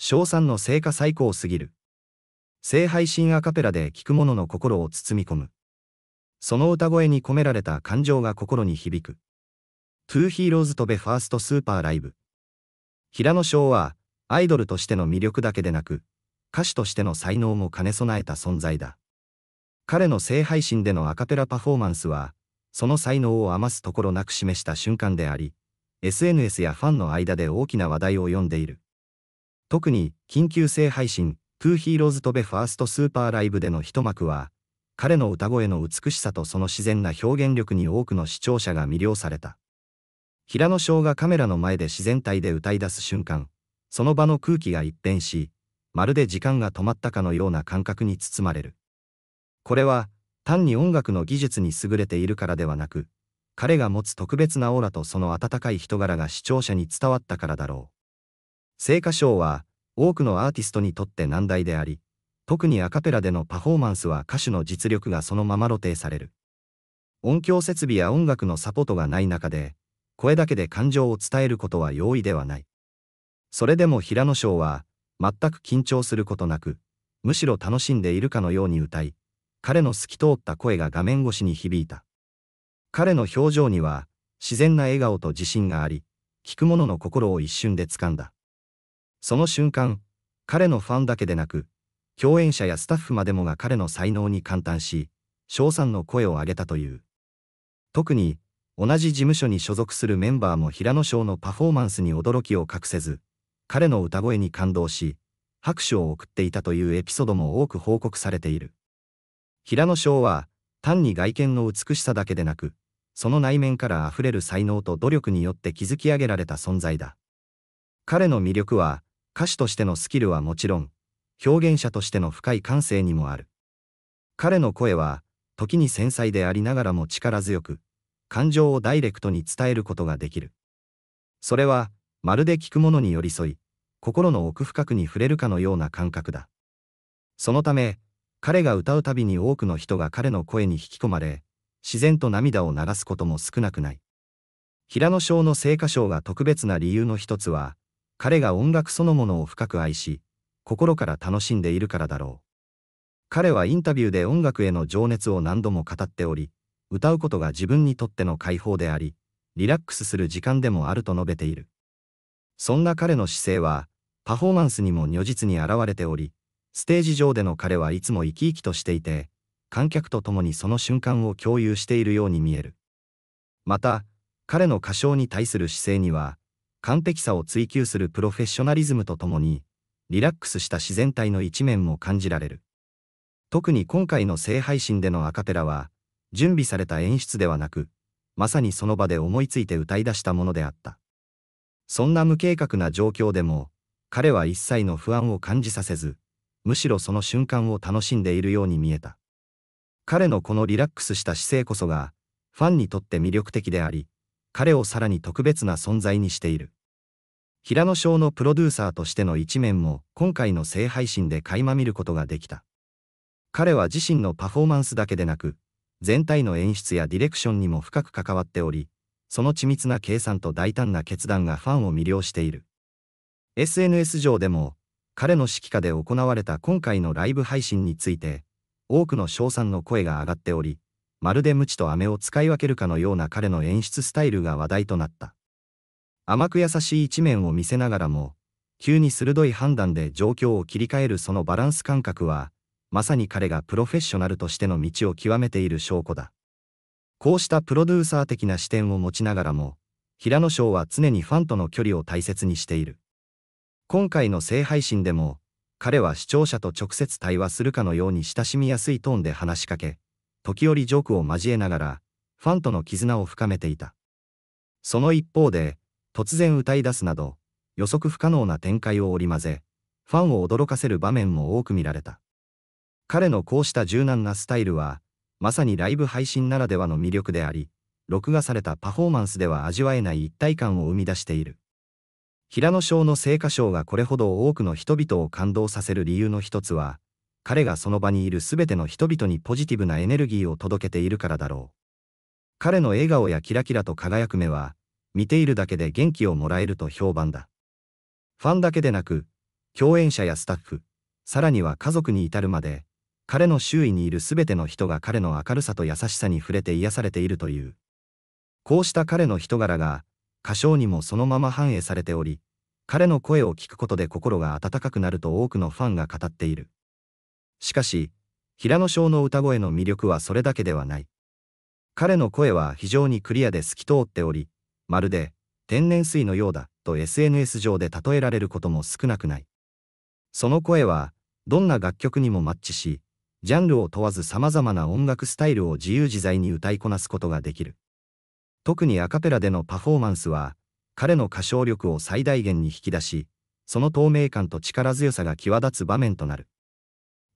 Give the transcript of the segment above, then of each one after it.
賞賛の成果最高すぎる。聖配信アカペラで聴く者の心を包み込む。その歌声に込められた感情が心に響く。トゥーヒーローズとベファーストスーパーライブ。平野翔は、アイドルとしての魅力だけでなく、歌手としての才能も兼ね備えた存在だ。彼の聖配信でのアカペラパフォーマンスは、その才能を余すところなく示した瞬間であり、SNS やファンの間で大きな話題を呼んでいる。特に、緊急性配信、トゥーヒーローズ飛べファーストスーパーライブでの一幕は、彼の歌声の美しさとその自然な表現力に多くの視聴者が魅了された。平野翔がカメラの前で自然体で歌い出す瞬間、その場の空気が一変し、まるで時間が止まったかのような感覚に包まれる。これは、単に音楽の技術に優れているからではなく、彼が持つ特別なオーラとその温かい人柄が視聴者に伝わったからだろう。聖歌賞は多くのアーティストにとって難題であり、特にアカペラでのパフォーマンスは歌手の実力がそのまま露呈される。音響設備や音楽のサポートがない中で、声だけで感情を伝えることは容易ではない。それでも平野翔は、全く緊張することなく、むしろ楽しんでいるかのように歌い、彼の透き通った声が画面越しに響いた。彼の表情には、自然な笑顔と自信があり、聞く者の心を一瞬で掴んだ。その瞬間、彼のファンだけでなく、共演者やスタッフまでもが彼の才能に感嘆し、賞賛の声を上げたという。特に、同じ事務所に所属するメンバーも平野賞のパフォーマンスに驚きを隠せず、彼の歌声に感動し、拍手を送っていたというエピソードも多く報告されている。平野賞は、単に外見の美しさだけでなく、その内面から溢れる才能と努力によって築き上げられた存在だ。彼の魅力は、歌手としてのスキルはもちろん、表現者としての深い感性にもある。彼の声は、時に繊細でありながらも力強く、感情をダイレクトに伝えることができる。それは、まるで聞く者に寄り添い、心の奥深くに触れるかのような感覚だ。そのため、彼が歌うたびに多くの人が彼の声に引き込まれ、自然と涙を流すことも少なくない。平野翔の聖歌賞が特別な理由の一つは、彼が音楽そのものを深く愛し、心から楽しんでいるからだろう。彼はインタビューで音楽への情熱を何度も語っており、歌うことが自分にとっての解放であり、リラックスする時間でもあると述べている。そんな彼の姿勢は、パフォーマンスにも如実に現れており、ステージ上での彼はいつも生き生きとしていて、観客と共にその瞬間を共有しているように見える。また、彼の歌唱に対する姿勢には、完璧さを追求するプロフェッショナリズムとともに、リラックスした自然体の一面も感じられる。特に今回の性配信でのアカペラは、準備された演出ではなく、まさにその場で思いついて歌い出したものであった。そんな無計画な状況でも、彼は一切の不安を感じさせず、むしろその瞬間を楽しんでいるように見えた。彼のこのリラックスした姿勢こそが、ファンにとって魅力的であり、彼をさらに特別な存在にしている。平野翔のプロデューサーとしての一面も今回の性配信で垣間見ることができた。彼は自身のパフォーマンスだけでなく、全体の演出やディレクションにも深く関わっており、その緻密な計算と大胆な決断がファンを魅了している。SNS 上でも、彼の指揮下で行われた今回のライブ配信について、多くの称賛の声が上がっており、まるで無知と飴を使い分けるかのような彼の演出スタイルが話題となった。甘く優しい一面を見せながらも、急に鋭い判断で状況を切り替えるそのバランス感覚は、まさに彼がプロフェッショナルとしての道を極めている証拠だ。こうしたプロデューサー的な視点を持ちながらも、平野翔は常にファンとの距離を大切にしている。今回の性配信でも、彼は視聴者と直接対話するかのように親しみやすいトーンで話しかけ、時折ジョークを交えながら、ファンとの絆を深めていた。その一方で、突然歌い出すなど、予測不可能な展開を織り交ぜ、ファンを驚かせる場面も多く見られた。彼のこうした柔軟なスタイルは、まさにライブ配信ならではの魅力であり、録画されたパフォーマンスでは味わえない一体感を生み出している。平野賞の聖歌賞がこれほど多くの人々を感動させる理由の一つは、彼がその場にいるべての人々にポジティブなエネルギーを届けているからだろう。彼の笑顔やキラキラと輝く目は、見ているだけで元気をもらえると評判だ。ファンだけでなく、共演者やスタッフ、さらには家族に至るまで、彼の周囲にいるすべての人が彼の明るさと優しさに触れて癒されているという。こうした彼の人柄が、歌唱にもそのまま反映されており、彼の声を聞くことで心が温かくなると多くのファンが語っている。しかし、平野翔の歌声の魅力はそれだけではない。彼の声は非常にクリアで透き通っており、まるで天然水のようだと SNS 上で例えられることも少なくない。その声は、どんな楽曲にもマッチし、ジャンルを問わず様々な音楽スタイルを自由自在に歌いこなすことができる。特にアカペラでのパフォーマンスは、彼の歌唱力を最大限に引き出し、その透明感と力強さが際立つ場面となる。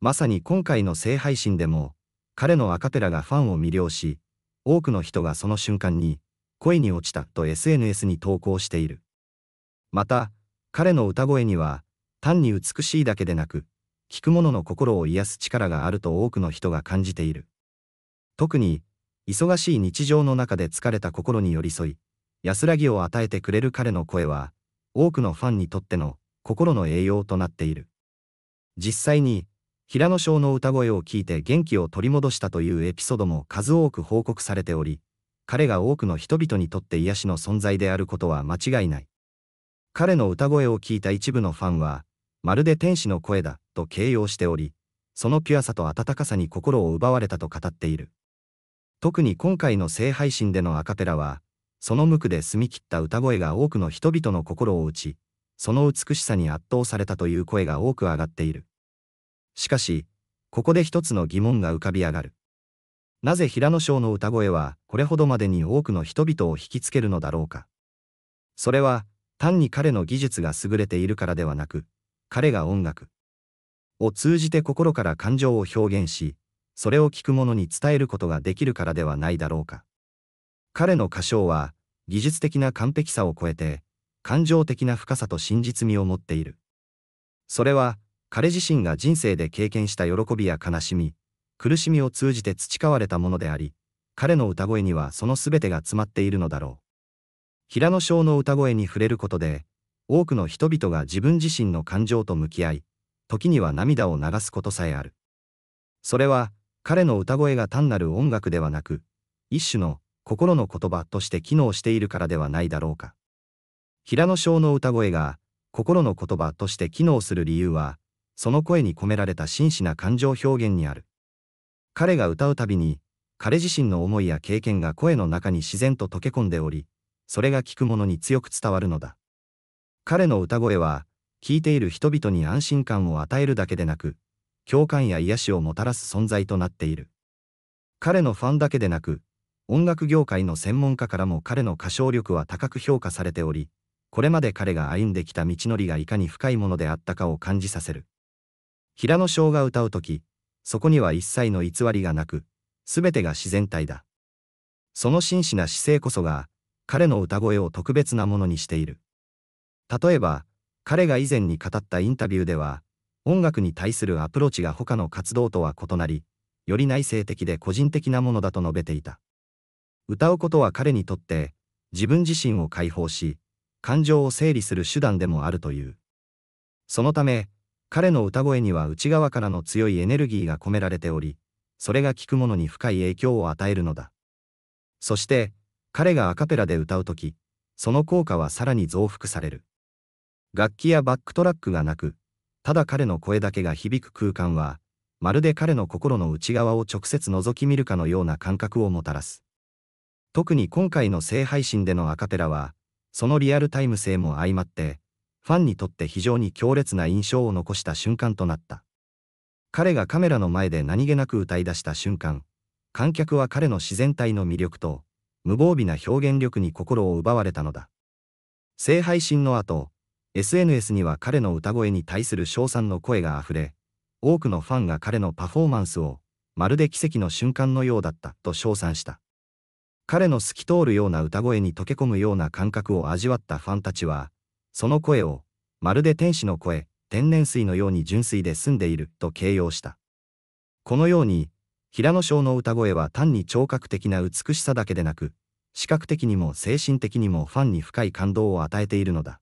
まさに今回の聖配信でも、彼のアカペラがファンを魅了し、多くの人がその瞬間に、恋に落ちたと SNS に投稿している。また、彼の歌声には、単に美しいだけでなく、聴く者の心を癒す力があると多くの人が感じている。特に、忙しい日常の中で疲れた心に寄り添い、安らぎを与えてくれる彼の声は、多くのファンにとっての心の栄養となっている。実際に、平野翔の歌声を聞いて元気を取り戻したというエピソードも数多く報告されており、彼が多くの人々にとって癒しの存在であることは間違いない。彼の歌声を聞いた一部のファンは、まるで天使の声だと形容しており、そのピュアさと温かさに心を奪われたと語っている。特に今回の聖配信でのアカペラは、その無垢で澄み切った歌声が多くの人々の心を打ち、その美しさに圧倒されたという声が多く上がっている。しかし、ここで一つの疑問が浮かび上がる。なぜ平野翔の歌声はこれほどまでに多くの人々を引きつけるのだろうか。それは、単に彼の技術が優れているからではなく、彼が音楽を通じて心から感情を表現し、それを聞く者に伝えることができるからではないだろうか。彼の歌唱は、技術的な完璧さを超えて、感情的な深さと真実味を持っている。それは、彼自身が人生で経験した喜びや悲しみ、苦しみを通じて培われたものであり、彼の歌声にはその全てが詰まっているのだろう。平野翔の歌声に触れることで、多くの人々が自分自身の感情と向き合い、時には涙を流すことさえある。それは、彼の歌声が単なる音楽ではなく、一種の心の言葉として機能しているからではないだろうか。平野翔の歌声が心の言葉として機能する理由は、その声に込められた真摯な感情表現にある。彼が歌うたびに、彼自身の思いや経験が声の中に自然と溶け込んでおり、それが聴く者に強く伝わるのだ。彼の歌声は、聴いている人々に安心感を与えるだけでなく、共感や癒しをもたらす存在となっている。彼のファンだけでなく、音楽業界の専門家からも彼の歌唱力は高く評価されており、これまで彼が歩んできた道のりがいかに深いものであったかを感じさせる。平野翔が歌うとき、そこには一切の偽りがなく、すべてが自然体だ。その真摯な姿勢こそが、彼の歌声を特別なものにしている。例えば、彼が以前に語ったインタビューでは、音楽に対するアプローチが他の活動とは異なり、より内省的で個人的なものだと述べていた。歌うことは彼にとって、自分自身を解放し、感情を整理する手段でもあるという。そのため、彼の歌声には内側からの強いエネルギーが込められており、それが聴く者に深い影響を与えるのだ。そして、彼がアカペラで歌うとき、その効果はさらに増幅される。楽器やバックトラックがなく、ただ彼の声だけが響く空間は、まるで彼の心の内側を直接覗き見るかのような感覚をもたらす。特に今回の聖配信でのアカペラは、そのリアルタイム性も相まって、ファンにとって非常に強烈な印象を残した瞬間となった。彼がカメラの前で何気なく歌い出した瞬間、観客は彼の自然体の魅力と、無防備な表現力に心を奪われたのだ。聖配信の後、SNS には彼の歌声に対する称賛の声があふれ、多くのファンが彼のパフォーマンスを、まるで奇跡の瞬間のようだったと称賛した。彼の透き通るような歌声に溶け込むような感覚を味わったファンたちは、その声を、まるで天使の声、天然水のように純粋で澄んでいると形容した。このように、平野翔の歌声は単に聴覚的な美しさだけでなく、視覚的にも精神的にもファンに深い感動を与えているのだ。